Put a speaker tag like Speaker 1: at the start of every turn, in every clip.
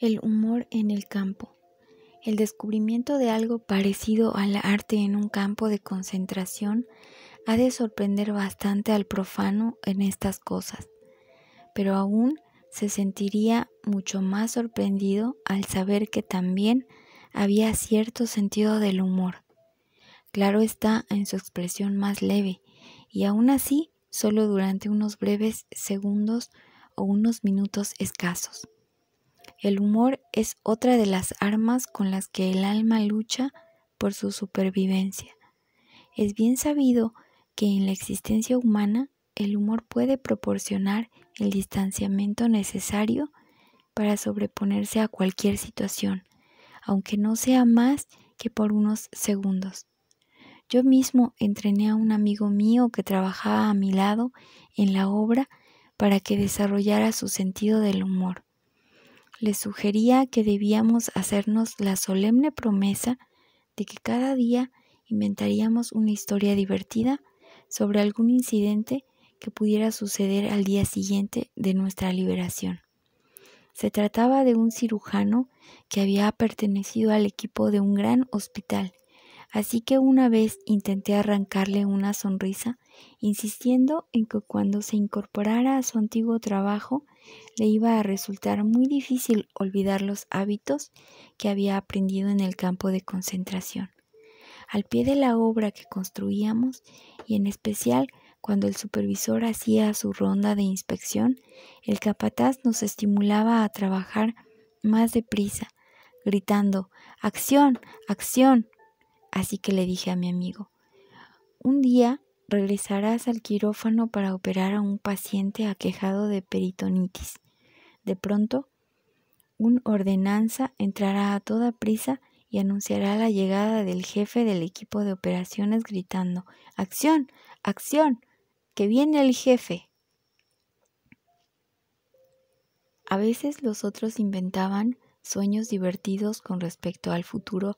Speaker 1: el humor en el campo. El descubrimiento de algo parecido al arte en un campo de concentración ha de sorprender bastante al profano en estas cosas, pero aún se sentiría mucho más sorprendido al saber que también había cierto sentido del humor. Claro está en su expresión más leve, y aún así solo durante unos breves segundos o unos minutos escasos. El humor es otra de las armas con las que el alma lucha por su supervivencia. Es bien sabido que en la existencia humana el humor puede proporcionar el distanciamiento necesario para sobreponerse a cualquier situación, aunque no sea más que por unos segundos. Yo mismo entrené a un amigo mío que trabajaba a mi lado en la obra para que desarrollara su sentido del humor le sugería que debíamos hacernos la solemne promesa de que cada día inventaríamos una historia divertida sobre algún incidente que pudiera suceder al día siguiente de nuestra liberación. Se trataba de un cirujano que había pertenecido al equipo de un gran hospital, así que una vez intenté arrancarle una sonrisa insistiendo en que cuando se incorporara a su antiguo trabajo le iba a resultar muy difícil olvidar los hábitos que había aprendido en el campo de concentración. Al pie de la obra que construíamos, y en especial cuando el supervisor hacía su ronda de inspección, el capataz nos estimulaba a trabajar más deprisa, gritando Acción, acción. Así que le dije a mi amigo, un día regresarás al quirófano para operar a un paciente aquejado de peritonitis. De pronto, un ordenanza entrará a toda prisa y anunciará la llegada del jefe del equipo de operaciones gritando, ¡Acción! ¡Acción! ¡Que viene el jefe! A veces los otros inventaban sueños divertidos con respecto al futuro,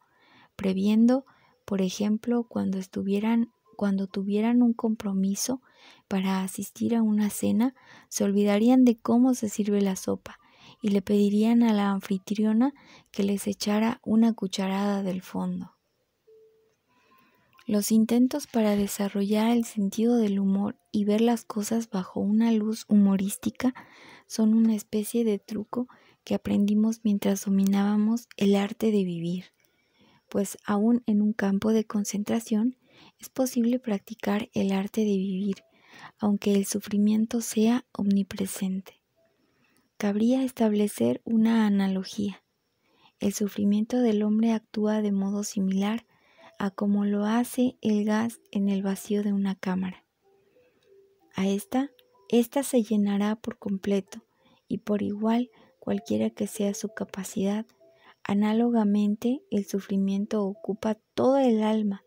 Speaker 1: previendo, por ejemplo, cuando estuvieran cuando tuvieran un compromiso para asistir a una cena, se olvidarían de cómo se sirve la sopa y le pedirían a la anfitriona que les echara una cucharada del fondo. Los intentos para desarrollar el sentido del humor y ver las cosas bajo una luz humorística son una especie de truco que aprendimos mientras dominábamos el arte de vivir, pues aún en un campo de concentración es posible practicar el arte de vivir, aunque el sufrimiento sea omnipresente. Cabría establecer una analogía. El sufrimiento del hombre actúa de modo similar a como lo hace el gas en el vacío de una cámara. A esta, esta se llenará por completo y por igual cualquiera que sea su capacidad. Análogamente, el sufrimiento ocupa toda el alma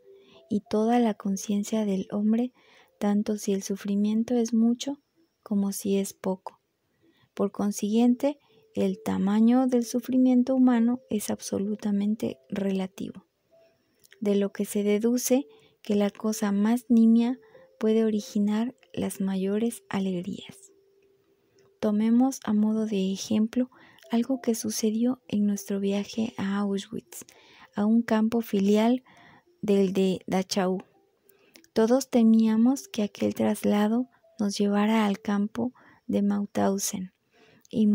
Speaker 1: y toda la conciencia del hombre, tanto si el sufrimiento es mucho como si es poco. Por consiguiente, el tamaño del sufrimiento humano es absolutamente relativo, de lo que se deduce que la cosa más nimia puede originar las mayores alegrías. Tomemos a modo de ejemplo algo que sucedió en nuestro viaje a Auschwitz, a un campo filial del de Dachau. Todos temíamos que aquel traslado nos llevara al campo de Mauthausen y,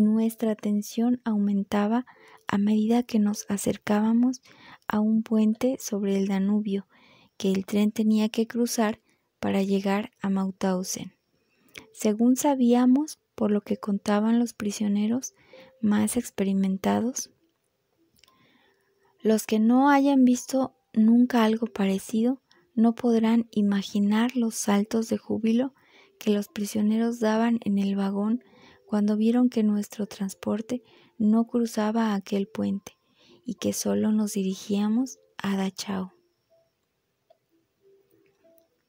Speaker 1: nuestra tensión aumentaba a medida que nos acercábamos a un puente sobre el Danubio que el tren tenía que cruzar para llegar a Mauthausen. Según sabíamos por lo que contaban los prisioneros más experimentados, los que no hayan visto nunca algo parecido, no podrán imaginar los saltos de júbilo que los prisioneros daban en el vagón cuando vieron que nuestro transporte no cruzaba aquel puente y que solo nos dirigíamos a Dachau.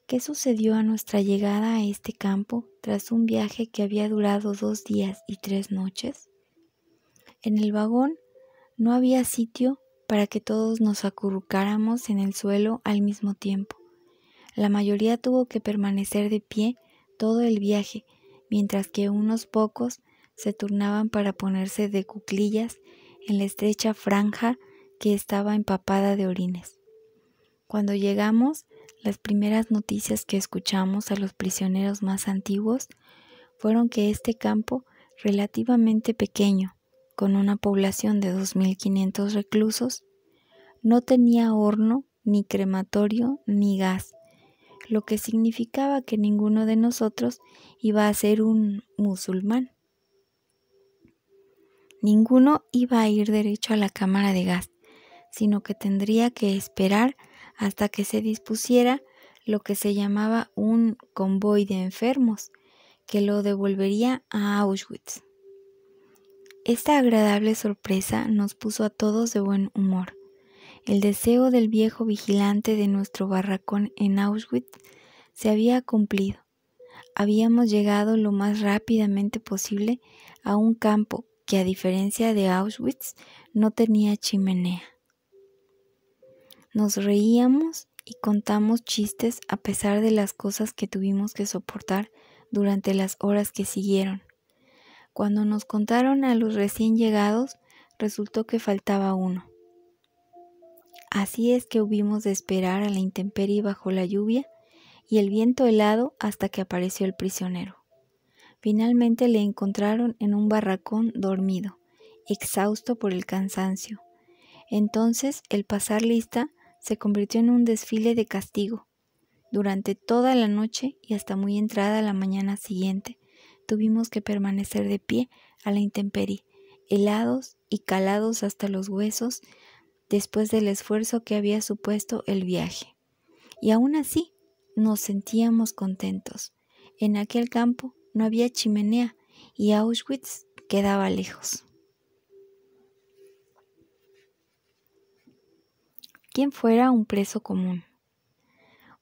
Speaker 1: ¿Qué sucedió a nuestra llegada a este campo tras un viaje que había durado dos días y tres noches? En el vagón no había sitio para que todos nos acurrucáramos en el suelo al mismo tiempo. La mayoría tuvo que permanecer de pie todo el viaje, mientras que unos pocos se turnaban para ponerse de cuclillas en la estrecha franja que estaba empapada de orines. Cuando llegamos, las primeras noticias que escuchamos a los prisioneros más antiguos fueron que este campo, relativamente pequeño, con una población de 2.500 reclusos, no tenía horno, ni crematorio, ni gas, lo que significaba que ninguno de nosotros iba a ser un musulmán. Ninguno iba a ir derecho a la cámara de gas, sino que tendría que esperar hasta que se dispusiera lo que se llamaba un convoy de enfermos, que lo devolvería a Auschwitz. Esta agradable sorpresa nos puso a todos de buen humor. El deseo del viejo vigilante de nuestro barracón en Auschwitz se había cumplido. Habíamos llegado lo más rápidamente posible a un campo que a diferencia de Auschwitz no tenía chimenea. Nos reíamos y contamos chistes a pesar de las cosas que tuvimos que soportar durante las horas que siguieron. Cuando nos contaron a los recién llegados, resultó que faltaba uno. Así es que hubimos de esperar a la intemperie bajo la lluvia y el viento helado hasta que apareció el prisionero. Finalmente le encontraron en un barracón dormido, exhausto por el cansancio. Entonces el pasar lista se convirtió en un desfile de castigo, durante toda la noche y hasta muy entrada la mañana siguiente, tuvimos que permanecer de pie a la intemperie, helados y calados hasta los huesos después del esfuerzo que había supuesto el viaje. Y aún así nos sentíamos contentos. En aquel campo no había chimenea y Auschwitz quedaba lejos. ¿Quién fuera un preso común?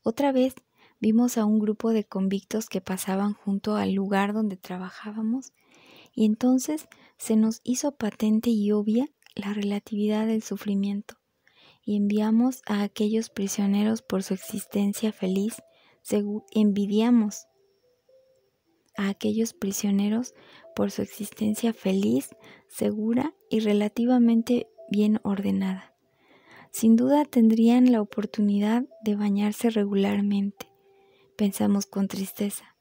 Speaker 1: Otra vez vimos a un grupo de convictos que pasaban junto al lugar donde trabajábamos y entonces se nos hizo patente y obvia la relatividad del sufrimiento y enviamos a aquellos prisioneros por su existencia feliz, envidiamos a aquellos prisioneros por su existencia feliz, segura y relativamente bien ordenada. Sin duda tendrían la oportunidad de bañarse regularmente, pensamos con tristeza.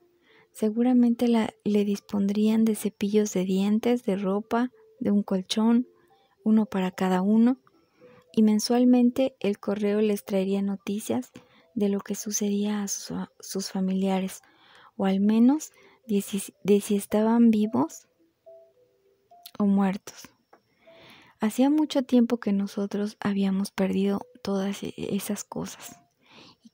Speaker 1: Seguramente le dispondrían de cepillos de dientes, de ropa, de un colchón, uno para cada uno, y mensualmente el correo les traería noticias de lo que sucedía a, sus familiares, o al menos de si estaban vivos o muertos. Hacía mucho tiempo que nosotros habíamos perdido todas esas cosas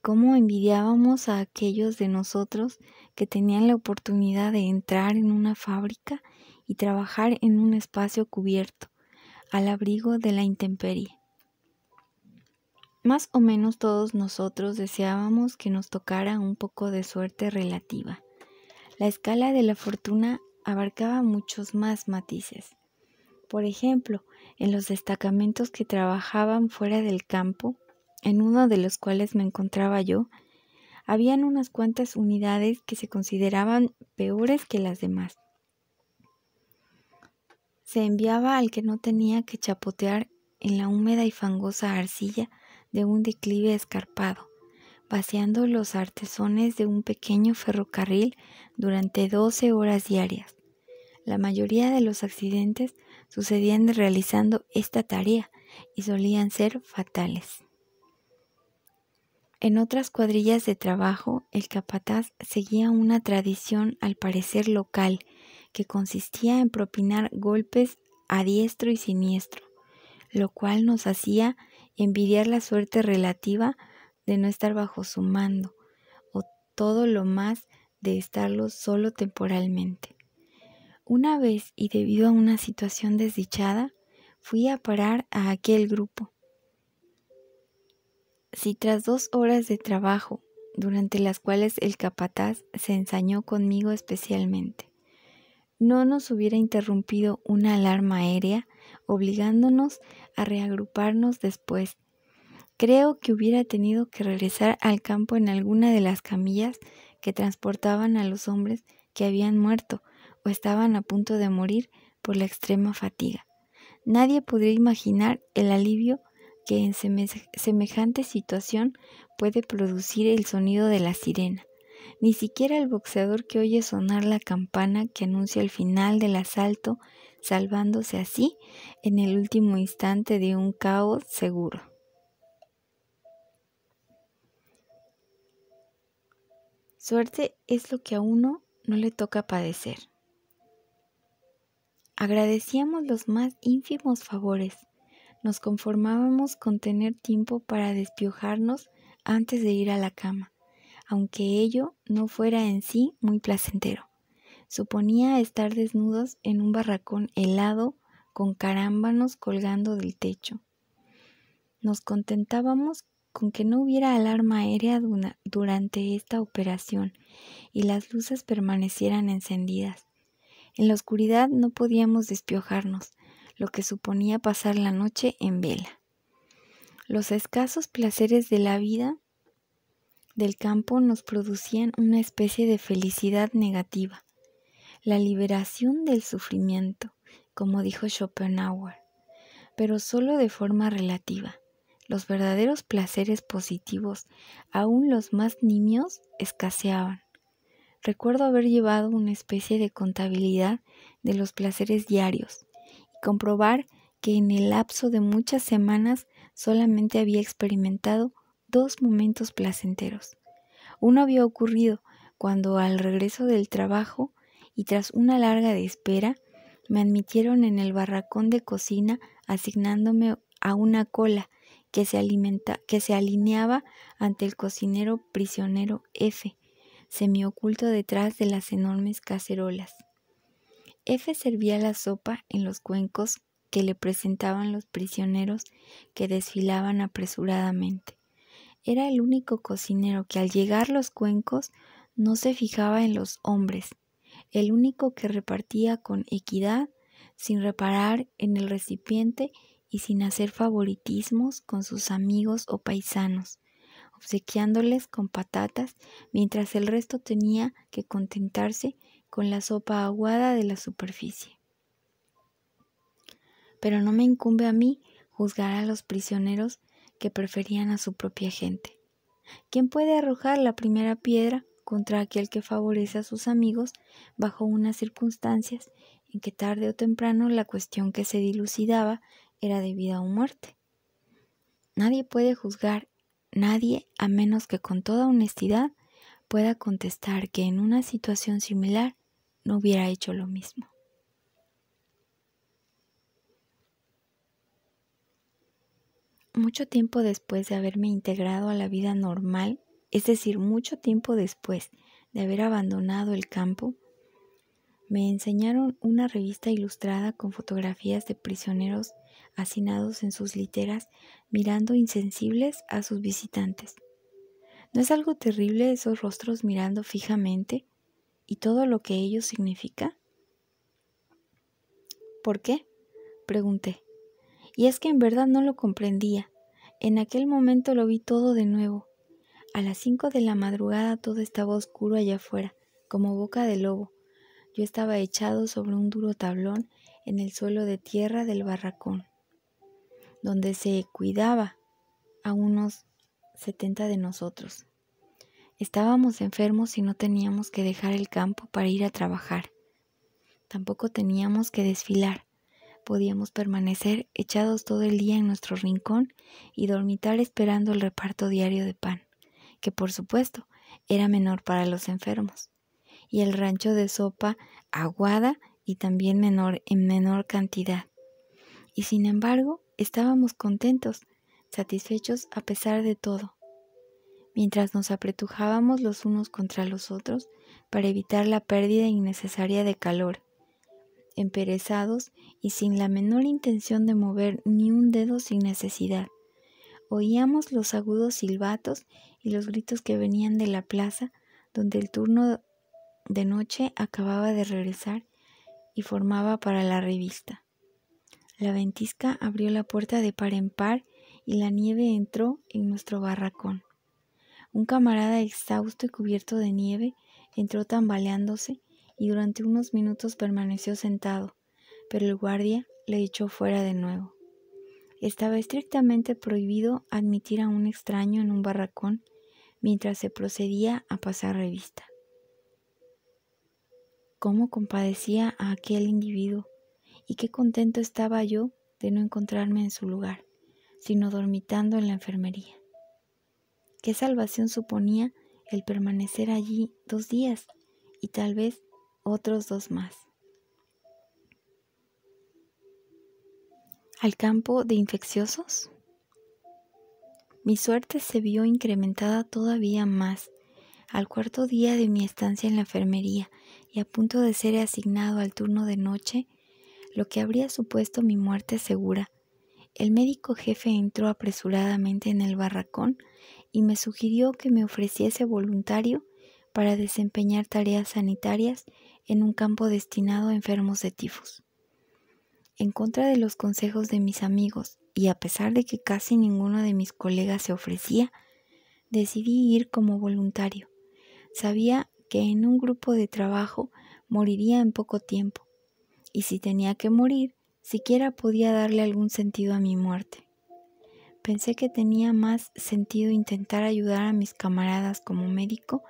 Speaker 1: cómo envidiábamos a aquellos de nosotros que tenían la oportunidad de entrar en una fábrica y trabajar en un espacio cubierto, al abrigo de la intemperie. Más o menos todos nosotros deseábamos que nos tocara un poco de suerte relativa. La escala de la fortuna abarcaba muchos más matices. Por ejemplo, en los destacamentos que trabajaban fuera del campo, en uno de los cuales me encontraba yo, habían unas cuantas unidades que se consideraban peores que las demás. Se enviaba al que no tenía que chapotear en la húmeda y fangosa arcilla de un declive escarpado, vaciando los artesones de un pequeño ferrocarril durante 12 horas diarias. La mayoría de los accidentes sucedían realizando esta tarea y solían ser fatales. En otras cuadrillas de trabajo, el capataz seguía una tradición al parecer local, que consistía en propinar golpes a diestro y siniestro, lo cual nos hacía envidiar la suerte relativa de no estar bajo su mando, o todo lo más de estarlo solo temporalmente. Una vez, y debido a una situación desdichada, fui a parar a aquel grupo, si tras dos horas de trabajo, durante las cuales el capataz se ensañó conmigo especialmente, no nos hubiera interrumpido una alarma aérea obligándonos a reagruparnos después, creo que hubiera tenido que regresar al campo en alguna de las camillas que transportaban a los hombres que habían muerto o estaban a punto de morir por la extrema fatiga. Nadie podría imaginar el alivio que en semejante situación puede producir el sonido de la sirena. Ni siquiera el boxeador que oye sonar la campana que anuncia el final del asalto, salvándose así en el último instante de un caos seguro. Suerte es lo que a uno no le toca padecer. Agradecíamos los más ínfimos favores nos conformábamos con tener tiempo para despiojarnos antes de ir a la cama, aunque ello no fuera en sí muy placentero. Suponía estar desnudos en un barracón helado con carámbanos colgando del techo. Nos contentábamos con que no hubiera alarma aérea durante esta operación y las luces permanecieran encendidas. En la oscuridad no podíamos despiojarnos, lo que suponía pasar la noche en vela. Los escasos placeres de la vida del campo nos producían una especie de felicidad negativa, la liberación del sufrimiento, como dijo Schopenhauer, pero solo de forma relativa. Los verdaderos placeres positivos, aún los más nimios, escaseaban. Recuerdo haber llevado una especie de contabilidad de los placeres diarios, comprobar que en el lapso de muchas semanas solamente había experimentado dos momentos placenteros. Uno había ocurrido cuando al regreso del trabajo y tras una larga espera, me admitieron en el barracón de cocina asignándome a una cola que se, que se alineaba ante el cocinero prisionero F, semioculto detrás de las enormes cacerolas. F servía la sopa en los cuencos que le presentaban los prisioneros que desfilaban apresuradamente. Era el único cocinero que al llegar los cuencos no se fijaba en los hombres, el único que repartía con equidad, sin reparar en el recipiente y sin hacer favoritismos con sus amigos o paisanos, obsequiándoles con patatas, mientras el resto tenía que contentarse con la sopa aguada de la superficie. Pero no me incumbe a mí juzgar a los prisioneros que preferían a su propia gente. ¿Quién puede arrojar la primera piedra contra aquel que favorece a sus amigos bajo unas circunstancias en que tarde o temprano la cuestión que se dilucidaba era de vida o muerte? Nadie puede juzgar, nadie a menos que con toda honestidad pueda contestar que en una situación similar no hubiera hecho lo mismo. Mucho tiempo después de haberme integrado a la vida normal, es decir, mucho tiempo después de haber abandonado el campo, me enseñaron una revista ilustrada con fotografías de prisioneros hacinados en sus literas, mirando insensibles a sus visitantes. ¿No es algo terrible esos rostros mirando fijamente? y todo lo que ello significa? ¿Por qué? pregunté. Y es que en verdad no lo comprendía. En aquel momento lo vi todo de nuevo. A las cinco de la madrugada todo estaba oscuro allá afuera, como boca de lobo. Yo estaba echado sobre un duro tablón en el suelo de tierra del barracón, donde se cuidaba a unos setenta de nosotros. Estábamos enfermos y no teníamos que dejar el campo para ir a trabajar. Tampoco teníamos que desfilar. Podíamos permanecer echados todo el día en nuestro rincón y dormitar esperando el reparto diario de pan, que por supuesto era menor para los enfermos, y el rancho de sopa aguada y también menor en menor cantidad. Y sin embargo, estábamos contentos, satisfechos a pesar de todo mientras nos apretujábamos los unos contra los otros para evitar la pérdida innecesaria de calor. Emperezados y sin la menor intención de mover ni un dedo sin necesidad, oíamos los agudos silbatos y los gritos que venían de la plaza donde el turno de noche acababa de regresar y formaba para la revista. La ventisca abrió la puerta de par en par y la nieve entró en nuestro barracón. Un camarada exhausto y cubierto de nieve entró tambaleándose y durante unos minutos permaneció sentado, pero el guardia le echó fuera de nuevo. Estaba estrictamente prohibido admitir a un extraño en un barracón mientras se procedía a pasar revista. Cómo compadecía a aquel individuo y qué contento estaba yo de no encontrarme en su lugar, sino dormitando en la enfermería. ¿Qué salvación suponía el permanecer allí dos días y tal vez otros dos más? ¿Al campo de infecciosos? Mi suerte se vio incrementada todavía más al cuarto día de mi estancia en la enfermería y a punto de ser asignado al turno de noche, lo que habría supuesto mi muerte segura. El médico jefe entró apresuradamente en el barracón y me sugirió que me ofreciese voluntario para desempeñar tareas sanitarias en un campo destinado a enfermos de tifus. En contra de los consejos de mis amigos y a pesar de que casi ninguno de mis colegas se ofrecía, decidí ir como voluntario. Sabía que en un grupo de trabajo moriría en poco tiempo, y si tenía que morir, siquiera podía darle algún sentido a mi muerte. Pensé que tenía más sentido intentar ayudar a mis camaradas como médico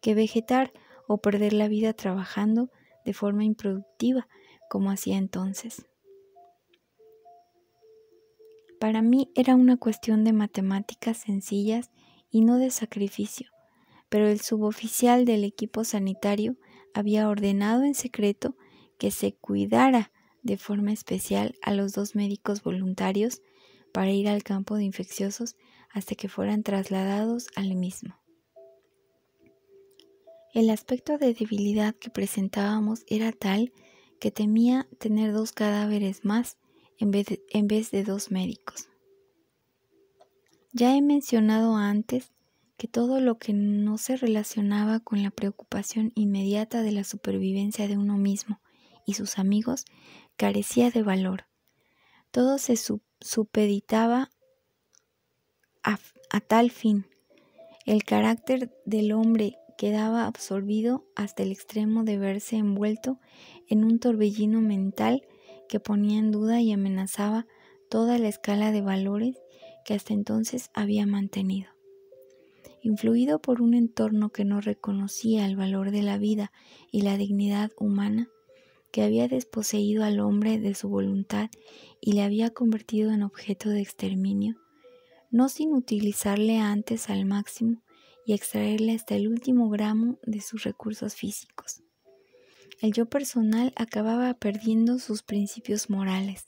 Speaker 1: que vegetar o perder la vida trabajando de forma improductiva como hacía entonces. Para mí era una cuestión de matemáticas sencillas y no de sacrificio, pero el suboficial del equipo sanitario había ordenado en secreto que se cuidara de forma especial a los dos médicos voluntarios para ir al campo de infecciosos hasta que fueran trasladados al mismo. El aspecto de debilidad que presentábamos era tal que temía tener dos cadáveres más en vez, de, dos médicos. Ya he mencionado antes que todo lo que no se relacionaba con la preocupación inmediata de la supervivencia de uno mismo y sus amigos carecía de valor. Todo se, supo supeditaba a, tal fin. El carácter del hombre quedaba absorbido hasta el extremo de verse envuelto en un torbellino mental que ponía en duda y amenazaba toda la escala de valores que hasta entonces había mantenido. Influido por un entorno que no reconocía el valor de la vida y la dignidad humana, que había desposeído al hombre de su voluntad y le había convertido en objeto de exterminio, no sin utilizarle antes al máximo y extraerle hasta el último gramo de sus recursos físicos. El yo personal acababa perdiendo sus principios morales.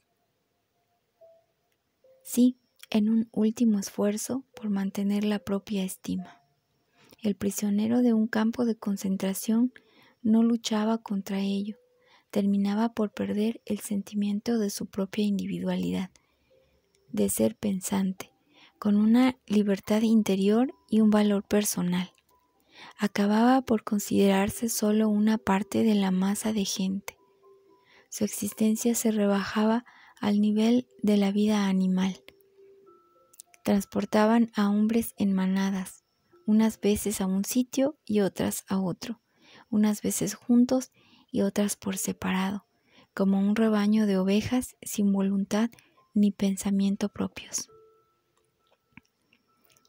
Speaker 1: Sí, en un último esfuerzo por mantener la propia estima. El prisionero de un campo de concentración no luchaba contra ello, terminaba por perder el sentimiento de su propia individualidad, de ser pensante, con una libertad interior y un valor personal. Acababa por considerarse solo una parte de la masa de gente. Su existencia se rebajaba al nivel de la vida animal. Transportaban a hombres en manadas, unas veces a un sitio y otras a otro, unas veces juntos y otras por separado, como un rebaño de ovejas sin voluntad ni pensamiento propios.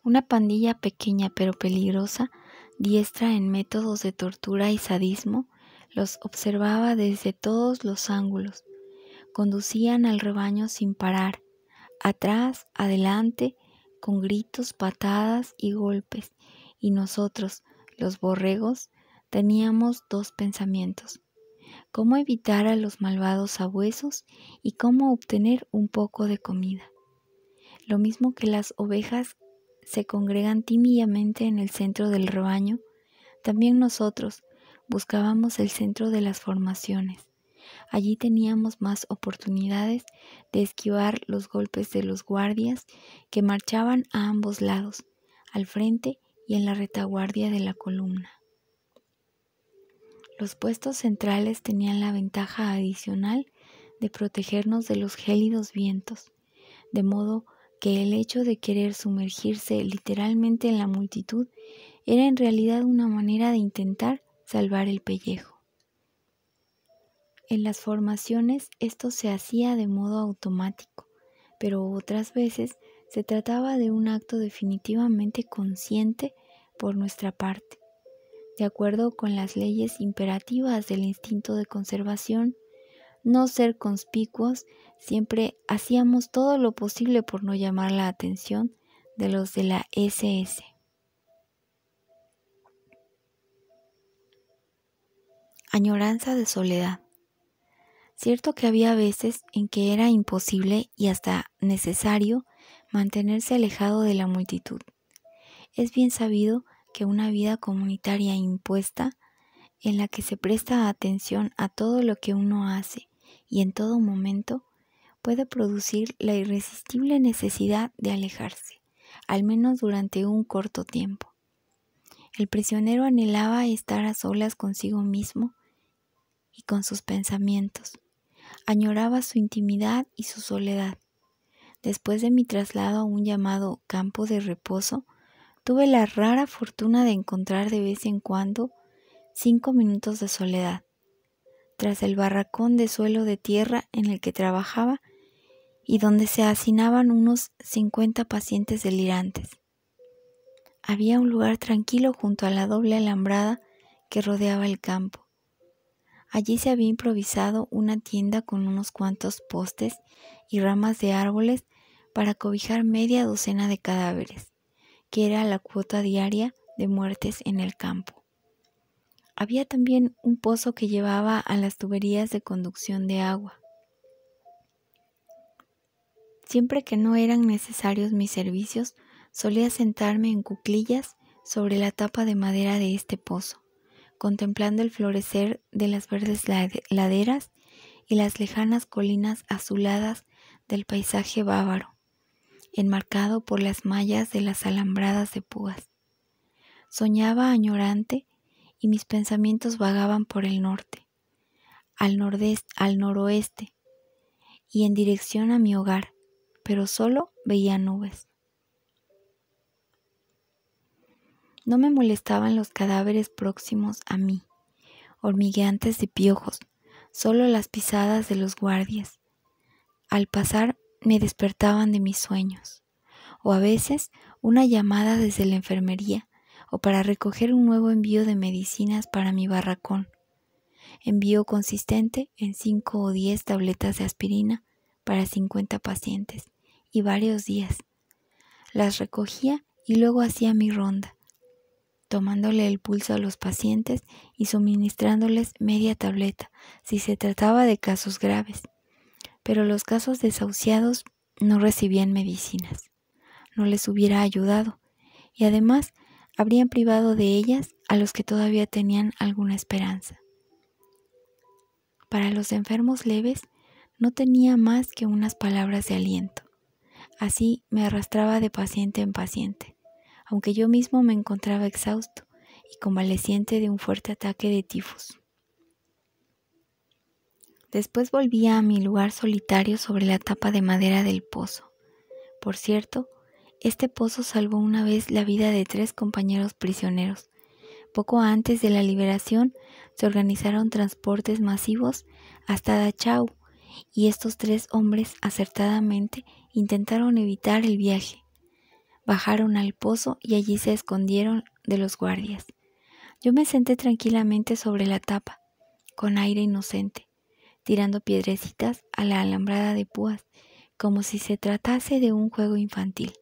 Speaker 1: Una pandilla pequeña pero peligrosa, diestra en métodos de tortura y sadismo, los observaba desde todos los ángulos. Conducían al rebaño sin parar, atrás, adelante, con gritos, patadas y golpes, y nosotros, los borregos, teníamos dos pensamientos cómo evitar a los malvados sabuesos y cómo obtener un poco de comida. Lo mismo que las ovejas se congregan tímidamente en el centro del rebaño, también nosotros buscábamos el centro de las formaciones. Allí teníamos más oportunidades de esquivar los golpes de los guardias que marchaban a ambos lados, al frente y en la retaguardia de la columna. Los puestos centrales tenían la ventaja adicional de protegernos de los gélidos vientos, de modo que el hecho de querer sumergirse literalmente en la multitud era en realidad una manera de intentar salvar el pellejo. En las formaciones esto se hacía de modo automático, pero otras veces se trataba de un acto definitivamente consciente por nuestra parte de acuerdo con las leyes imperativas del instinto de conservación, no ser conspicuos, siempre hacíamos todo lo posible por no llamar la atención de los de la SS. Añoranza de soledad. Cierto que había veces en que era imposible y hasta necesario mantenerse alejado de la multitud. Es bien sabido que una vida comunitaria impuesta en la que se presta atención a todo lo que uno hace y en todo momento puede producir la irresistible necesidad de alejarse, al menos durante un corto tiempo. El prisionero anhelaba estar a solas consigo mismo y con sus pensamientos. Añoraba su intimidad y su soledad. Después de mi traslado a un llamado campo de reposo, tuve la rara fortuna de encontrar de vez en cuando cinco minutos de soledad, tras el barracón de suelo de tierra en el que trabajaba y donde se hacinaban unos 50 pacientes delirantes. Había un lugar tranquilo junto a la doble alambrada que rodeaba el campo. Allí se había improvisado una tienda con unos cuantos postes y ramas de árboles para cobijar media docena de cadáveres que era la cuota diaria de muertes en el campo. Había también un pozo que llevaba a las tuberías de conducción de agua. Siempre que no eran necesarios mis servicios, solía sentarme en cuclillas sobre la tapa de madera de este pozo, contemplando el florecer de las verdes laderas y las lejanas colinas azuladas del paisaje bávaro enmarcado por las mallas de las alambradas de púas. Soñaba añorante y mis pensamientos vagaban por el norte, al, nordeste, al noroeste y en dirección a mi hogar, pero solo veía nubes. No me molestaban los cadáveres próximos a mí, hormigueantes de piojos, solo las pisadas de los guardias. Al pasar me despertaban de mis sueños, o a veces una llamada desde la enfermería o para recoger un nuevo envío de medicinas para mi barracón. Envío consistente en 5 o 10 tabletas de aspirina para 50 pacientes y varios días. Las recogía y luego hacía mi ronda, tomándole el pulso a los pacientes y suministrándoles media tableta si se trataba de casos graves pero los casos desahuciados no recibían medicinas, no les hubiera ayudado y además habrían privado de ellas a los que todavía tenían alguna esperanza. Para los enfermos leves no tenía más que unas palabras de aliento. Así me arrastraba de paciente en paciente, aunque yo mismo me encontraba exhausto y convaleciente de un fuerte ataque de tifus. Después volvía a mi lugar solitario sobre la tapa de madera del pozo. Por cierto, este pozo salvó una vez la vida de tres compañeros prisioneros. Poco antes de la liberación se organizaron transportes masivos hasta Dachau y estos tres hombres acertadamente intentaron evitar el viaje. Bajaron al pozo y allí se escondieron de los guardias. Yo me senté tranquilamente sobre la tapa, con aire inocente tirando piedrecitas a la alambrada de púas, como si se tratase de un juego infantil.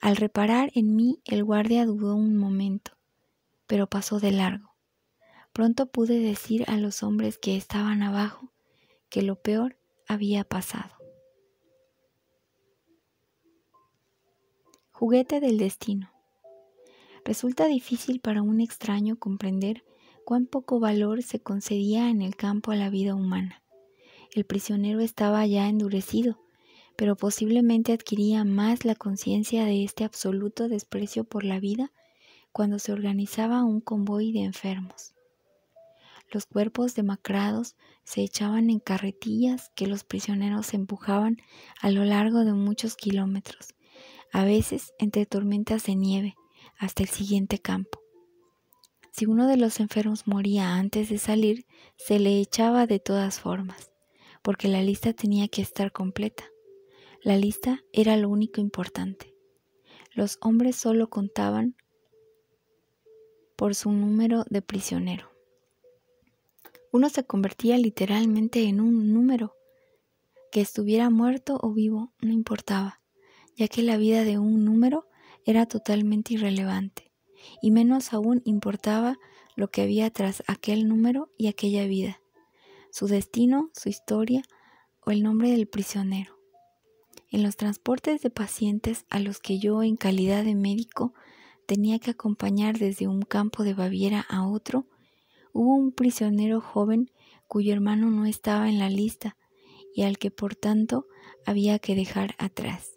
Speaker 1: Al reparar en mí, el guardia dudó un momento, pero pasó de largo. Pronto pude decir a los hombres que estaban abajo que lo peor había pasado. Juguete del destino. Resulta difícil para un extraño comprender cuán poco valor se concedía en el campo a la vida humana. El prisionero estaba ya endurecido, pero posiblemente adquiría más la conciencia de este absoluto desprecio por la vida cuando se organizaba un convoy de enfermos. Los cuerpos demacrados se echaban en carretillas que los prisioneros empujaban a lo largo de muchos kilómetros, a veces entre tormentas de nieve, hasta el siguiente campo. Si uno de los enfermos moría antes de salir, se le echaba de todas formas, porque la lista tenía que estar completa. La lista era lo único importante. Los hombres solo contaban por su número de prisionero. Uno se convertía literalmente en un número. Que estuviera muerto o vivo no importaba, ya que la vida de un número era totalmente irrelevante y menos aún importaba lo que había tras aquel número y aquella vida, su destino, su historia o el nombre del prisionero. En los transportes de pacientes a los que yo en calidad de médico tenía que acompañar desde un campo de Baviera a otro, hubo un prisionero joven cuyo hermano no estaba en la lista y al que por tanto había que dejar atrás.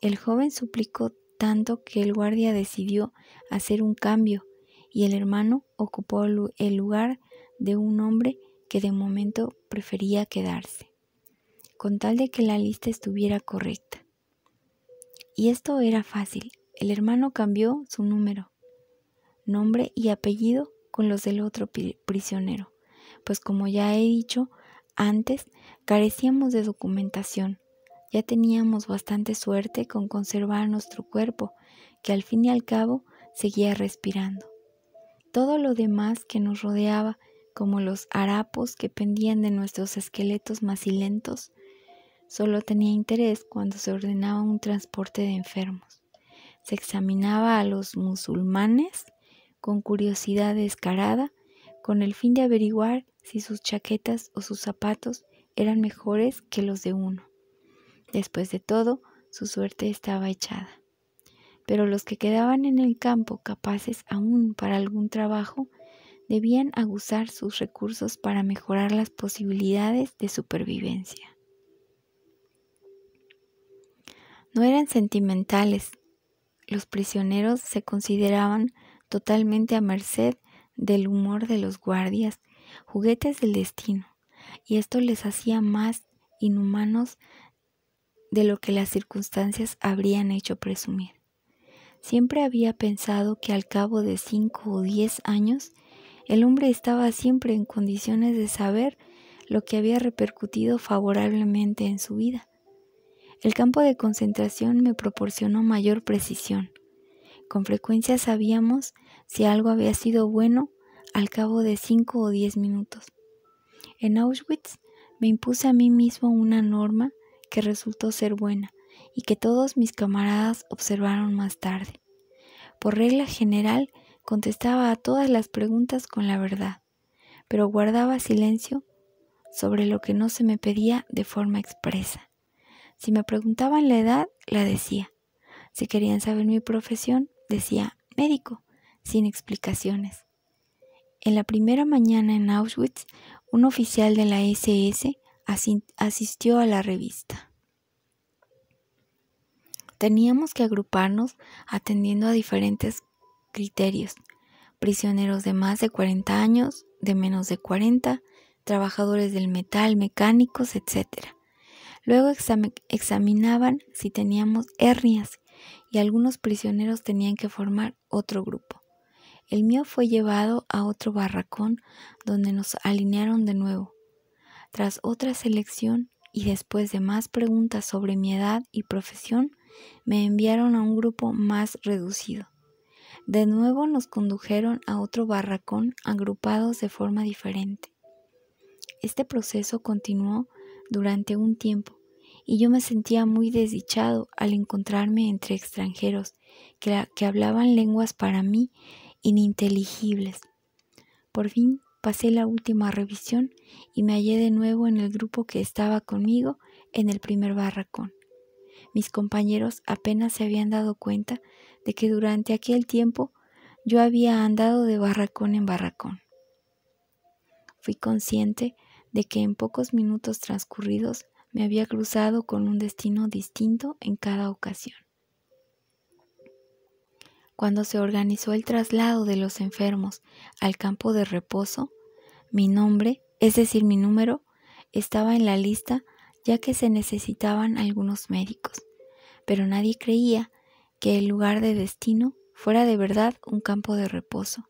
Speaker 1: El joven suplicó tanto que el guardia decidió hacer un cambio y el hermano ocupó el lugar de un hombre que de momento prefería quedarse, con tal de que la lista estuviera correcta. Y esto era fácil, el hermano cambió su número, nombre y apellido con los del otro prisionero, pues como ya he dicho antes, carecíamos de documentación ya teníamos bastante suerte con conservar nuestro cuerpo, que al fin y al cabo seguía respirando. Todo lo demás que nos rodeaba, como los harapos que pendían de nuestros esqueletos macilentos, solo tenía interés cuando se ordenaba un transporte de enfermos. Se examinaba a los musulmanes con curiosidad descarada, con el fin de averiguar si sus chaquetas o sus zapatos eran mejores que los de uno. Después de todo, su suerte estaba echada. Pero los que quedaban en el campo capaces aún para algún trabajo, debían aguzar sus recursos para mejorar las posibilidades de supervivencia. No eran sentimentales. Los prisioneros se consideraban totalmente a merced del humor de los guardias, juguetes del destino, y esto les hacía más inhumanos de lo que las circunstancias habrían hecho presumir. Siempre había pensado que al cabo de cinco o diez años, el hombre estaba siempre en condiciones de saber lo que había repercutido favorablemente en su vida. El campo de concentración me proporcionó mayor precisión. Con frecuencia sabíamos si algo había sido bueno al cabo de cinco o diez minutos. En Auschwitz me impuse a mí mismo una norma que resultó ser buena y que todos mis camaradas observaron más tarde. Por regla general, contestaba a todas las preguntas con la verdad, pero guardaba silencio sobre lo que no se me pedía de forma expresa. Si me preguntaban la edad, la decía. Si querían saber mi profesión, decía médico, sin explicaciones. En la primera mañana en Auschwitz, un oficial de la SS asistió a la revista. Teníamos que agruparnos atendiendo a diferentes criterios, prisioneros de más de 40 años, de menos de 40, trabajadores del metal, mecánicos, etc. Luego examinaban si teníamos hernias y algunos prisioneros tenían que formar otro grupo. El mío fue llevado a otro barracón donde nos alinearon de nuevo. Tras otra selección y después de más preguntas sobre mi edad y profesión, me enviaron a un grupo más reducido. De nuevo nos condujeron a otro barracón agrupados de forma diferente. Este proceso continuó durante un tiempo y yo me sentía muy desdichado al encontrarme entre extranjeros que, hablaban lenguas para mí ininteligibles. Por fin Pasé la última revisión y me hallé de nuevo en el grupo que estaba conmigo en el primer barracón. Mis compañeros apenas se habían dado cuenta de que durante aquel tiempo yo había andado de barracón en barracón. Fui consciente de que en pocos minutos transcurridos me había cruzado con un destino distinto en cada ocasión. Cuando se organizó el traslado de los enfermos al campo de reposo, mi nombre, es decir, mi número, estaba en la lista ya que se necesitaban algunos médicos, pero nadie creía que el lugar de destino fuera de verdad un campo de reposo.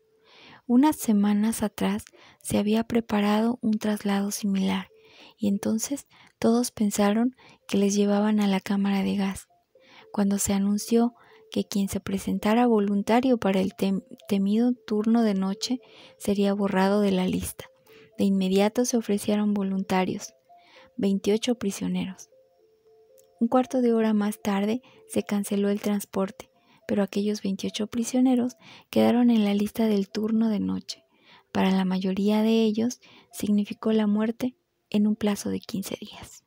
Speaker 1: Unas semanas atrás se había preparado un traslado similar y entonces todos pensaron que les llevaban a la cámara de gas. Cuando se anunció que quien se presentara voluntario para el temido turno de noche sería borrado de la lista. De inmediato se ofrecieron voluntarios, 28 prisioneros. Un cuarto de hora más tarde se canceló el transporte, pero aquellos 28 prisioneros quedaron en la lista del turno de noche. Para la mayoría de ellos significó la muerte en un plazo de 15 días.